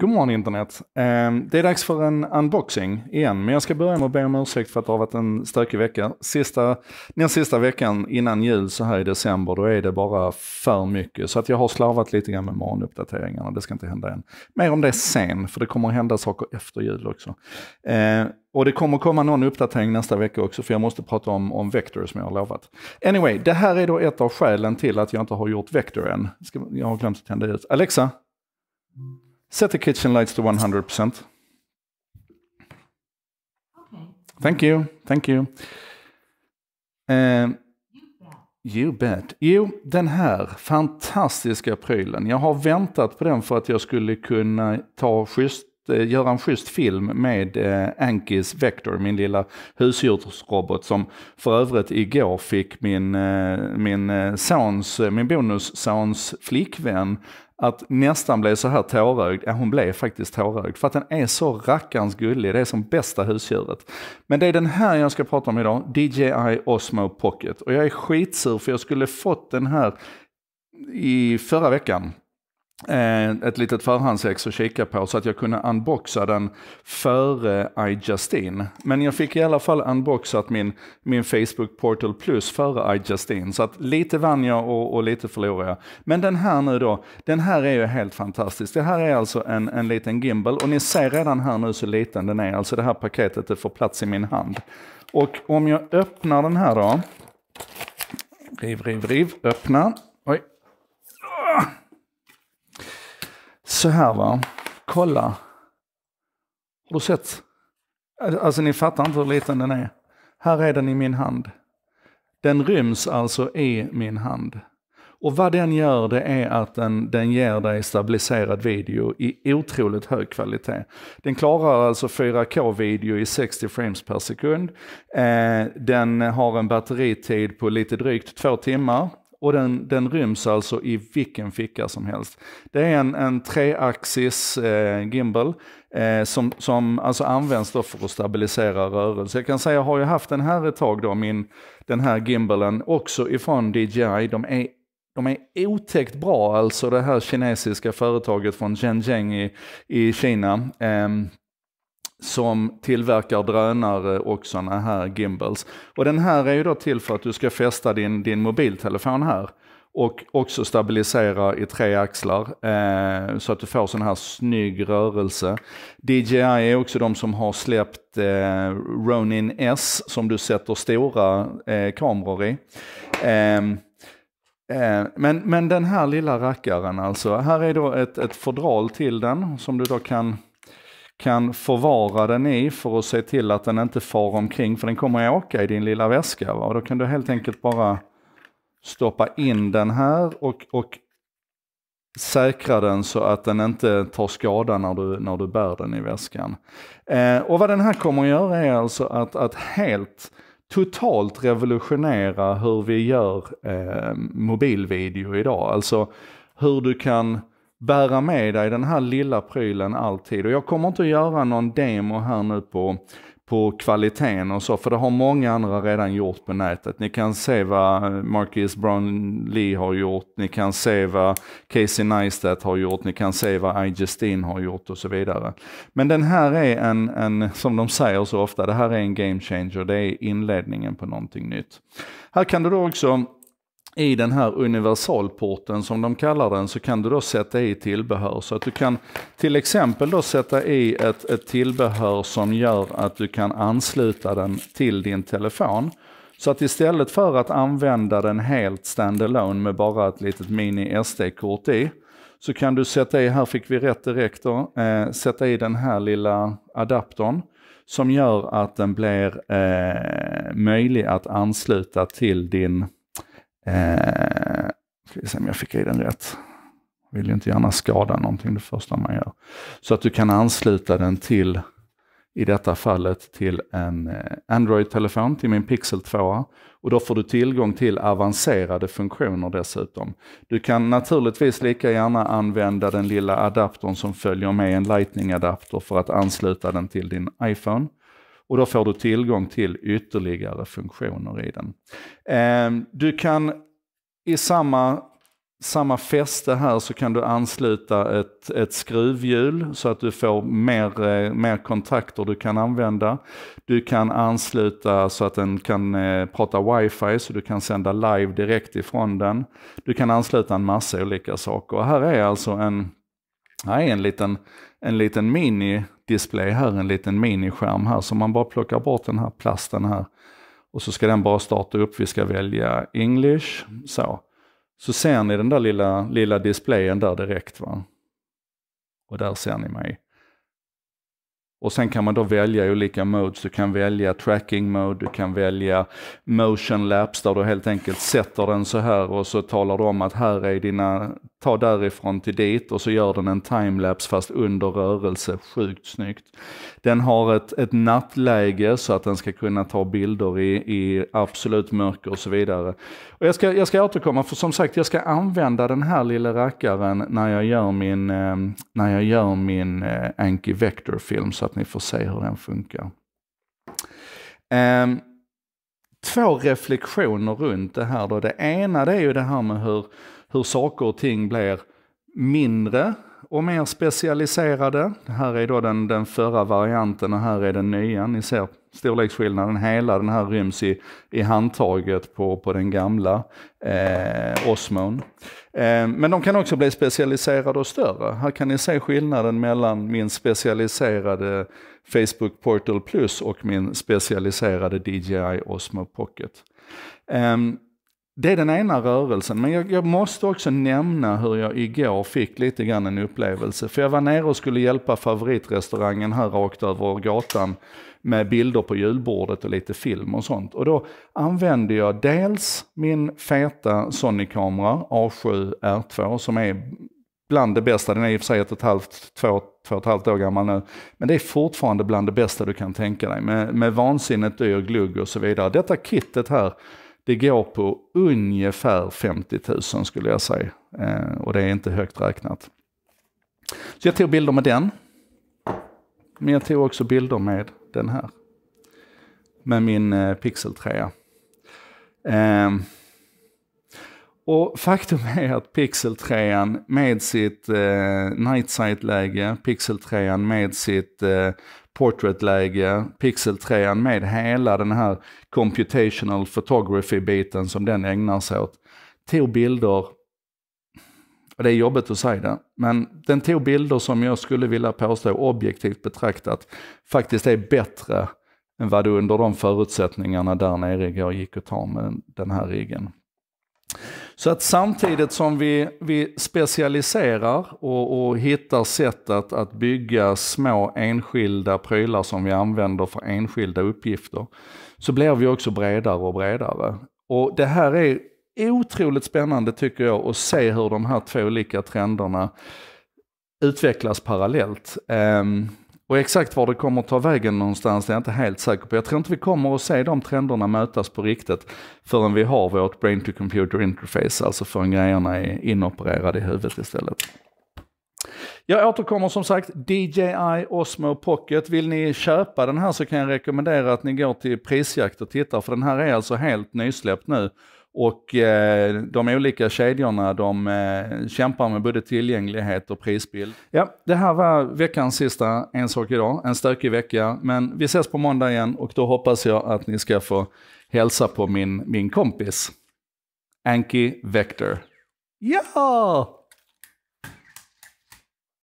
God morgon internet. Ehm, det är dags för en unboxing igen, men jag ska börja med att be om ursäkt för att det har varit en stökig vecka. Sista, den sista veckan innan jul så här i december, då är det bara för mycket. Så att jag har slarvat lite grann med morgonuppdateringarna, det ska inte hända än. Mer om det sen, för det kommer att hända saker efter jul också. Ehm, och det kommer komma någon uppdatering nästa vecka också för jag måste prata om, om Vector som jag har lovat. Anyway, det här är då ett av skälen till att jag inte har gjort Vector än. Jag har glömt att tända ut. Alexa, set the kitchen lights to 100%. Okay. Thank you. Thank you. Um, You bet. Jo, den här fantastiska prylen. Jag har väntat på den för att jag skulle kunna ta schysst, eh, göra en schysst film med eh, Ankis Vector, min lilla husdjursrobot som för övrigt igår fick min, eh, min, sons, min bonussons flickvän att nästan blev så här tårögd. Ja, hon blev faktiskt tårögd för att den är så rackarns gullig. Det är som bästa husdjuret. Men det är den här jag ska prata om idag, DJI Osmo Pocket. Och jag är skitsur för jag skulle fått den här i förra veckan. Eh, ett litet förhandsex att kika på så att jag kunde unboxa den före iJustine. Men jag fick i alla fall unboxat min, min Facebook Portal Plus före iJustine. Så att lite vann jag och, och, lite förlorade jag. Men den här nu då, den här är ju helt fantastisk. Det här är alltså en, en liten gimbal och ni ser redan här nu så liten den är. Alltså det här paketet det får plats i min hand. Och om jag öppnar den här då. Riv, riv, riv, öppna. Oj, så här va, kolla. Har du sett? Alltså ni fattar inte hur liten den är. Här är den i min hand. Den ryms alltså i min hand. Och vad den gör det är att den, den ger dig stabiliserad video i otroligt hög kvalitet. Den klarar alltså 4K-video i 60 frames per sekund. Eh, den har en batteritid på lite drygt två timmar. Och den, den ryms alltså i vilken ficka som helst. Det är en, en treaxis eh, gimbal eh, som, som alltså används för att stabilisera rörelse. Jag kan säga, jag har ju haft den här ett tag då, min, den här gimbalen, också ifrån DJI. De är, de är otäckt bra, alltså det här kinesiska företaget från Shenzhen i, i Kina. Eh, som tillverkar drönare och sådana här gimbals. Och den här är ju då till för att du ska fästa din, din mobiltelefon här och också stabilisera i tre axlar eh, så att du får sån här snygg rörelse. DJI är också de som har släppt eh, Ronin S som du sätter stora eh, kameror i. Ehm, eh, men, men den här lilla rackaren alltså, här är då ett, ett fodral till den som du då kan kan förvara den i för att se till att den inte far omkring, för den kommer att åka i din lilla väska. Va? Och då kan du helt enkelt bara stoppa in den här och, och säkra den så att den inte tar skada när du, när du bär den i väskan. Eh, och vad den här kommer att göra är alltså att, att helt totalt revolutionera hur vi gör eh, mobilvideo idag. Alltså hur du kan bära med dig den här lilla prylen alltid. Och jag kommer inte att göra någon demo här nu på, på kvaliteten och så, för det har många andra redan gjort på nätet. Ni kan se vad Marcus Brown Lee har gjort, ni kan se vad Casey Neistat har gjort, ni kan se vad I Justine har gjort och så vidare. Men den här är en, en, som de säger så ofta, det här är en game changer, det är inledningen på någonting nytt. Här kan du då också i den här universalporten som de kallar den så kan du då sätta i tillbehör. Så att du kan till exempel då sätta i ett, ett tillbehör som gör att du kan ansluta den till din telefon. Så att istället för att använda den helt standalone med bara ett litet mini SD-kort i så kan du sätta i, här fick vi rätt direkt då, eh, sätta i den här lilla adaptern som gör att den blir eh, möjlig att ansluta till din Eh, ska vi se om jag fick i den rätt. vill ju inte gärna skada någonting det första man gör. Så att du kan ansluta den till, i detta fallet, till en eh, Android-telefon, till min Pixel 2. Och då får du tillgång till avancerade funktioner dessutom. Du kan naturligtvis lika gärna använda den lilla adaptern som följer med en Lightning-adapter för att ansluta den till din iPhone och då får du tillgång till ytterligare funktioner i den. Ehm, du kan i samma samma fäste här så kan du ansluta ett, ett skruvhjul så att du får mer, eh, mer kontakter du kan använda. Du kan ansluta så att den kan eh, prata wifi så du kan sända live direkt ifrån den. Du kan ansluta en massa olika saker. Och här är alltså en, här är en liten en liten mini-display här, en liten mini-skärm här. Så man bara plockar bort den här plasten här. Och så ska den bara starta upp, vi ska välja English, så. Så ser ni den där lilla, lilla displayen där direkt va. Och där ser ni mig. Och sen kan man då välja olika modes. Du kan välja tracking mode, du kan välja motion laps där du helt enkelt sätter den så här och så talar du om att här är dina ta därifrån till dit och så gör den en timelapse fast under rörelse. Sjukt snyggt. Den har ett, ett nattläge så att den ska kunna ta bilder i, i absolut mörker och så vidare. Och jag, ska, jag ska återkomma för som sagt jag ska använda den här lilla rackaren när jag gör min, eh, när jag gör min eh, Anki Vector-film så att ni får se hur den funkar. Eh, två reflektioner runt det här då. Det ena det är ju det här med hur hur saker och ting blir mindre och mer specialiserade. här är då den, den förra varianten och här är den nya. Ni ser storleksskillnaden, hela den här ryms i, i handtaget på, på den gamla eh, Osmon. Eh, men de kan också bli specialiserade och större. Här kan ni se skillnaden mellan min specialiserade Facebook Portal Plus och min specialiserade DJI Osmo Pocket. Um, det är den ena rörelsen, men jag, jag, måste också nämna hur jag igår fick lite grann en upplevelse. För jag var nere och skulle hjälpa favoritrestaurangen här rakt över gatan med bilder på julbordet och lite film och sånt. Och då använde jag dels min feta Sony-kamera A7 R2 som är bland det bästa, den är i och för sig ett och ett halvt, två, två och ett halvt år gammal nu. Men det är fortfarande bland det bästa du kan tänka dig med, med vansinnigt dyr glugg och så vidare. Detta kittet här det går på ungefär 50 000 skulle jag säga. Eh, och det är inte högt räknat. Så jag tog bilder med den. Men jag tog också bilder med den här. Med min eh, Pixel 3. Ehm, och faktum är att Pixel 3 med sitt eh, Night Sight-läge, Pixel 3 med sitt eh, Portrait-läge, Pixel 3 med hela den här computational photography-biten som den ägnar sig åt, tog bilder, och det är jobbigt att säga det, men den tog bilder som jag skulle vilja påstå objektivt betraktat faktiskt är bättre än vad du under de förutsättningarna där nere gick att ta med den här riggen. Så att samtidigt som vi, vi specialiserar och, och hittar sätt att, att bygga små enskilda prylar som vi använder för enskilda uppgifter, så blir vi också bredare och bredare. Och det här är otroligt spännande tycker jag att se hur de här två olika trenderna utvecklas parallellt. Um, och exakt var det kommer att ta vägen någonstans är jag inte helt säker på. Jag tror inte vi kommer att se de trenderna mötas på riktigt förrän vi har vårt brain to computer interface, alltså förrän grejerna är inopererade i huvudet istället. Jag återkommer som sagt DJI Osmo Pocket. Vill ni köpa den här så kan jag rekommendera att ni går till prisjakt och tittar för den här är alltså helt nysläppt nu. Och eh, de olika kedjorna de eh, kämpar med både tillgänglighet och prisbild. Ja, det här var veckans sista En sak idag, en stökig vecka. Men vi ses på måndag igen och då hoppas jag att ni ska få hälsa på min, min kompis. Anki Vector. Ja!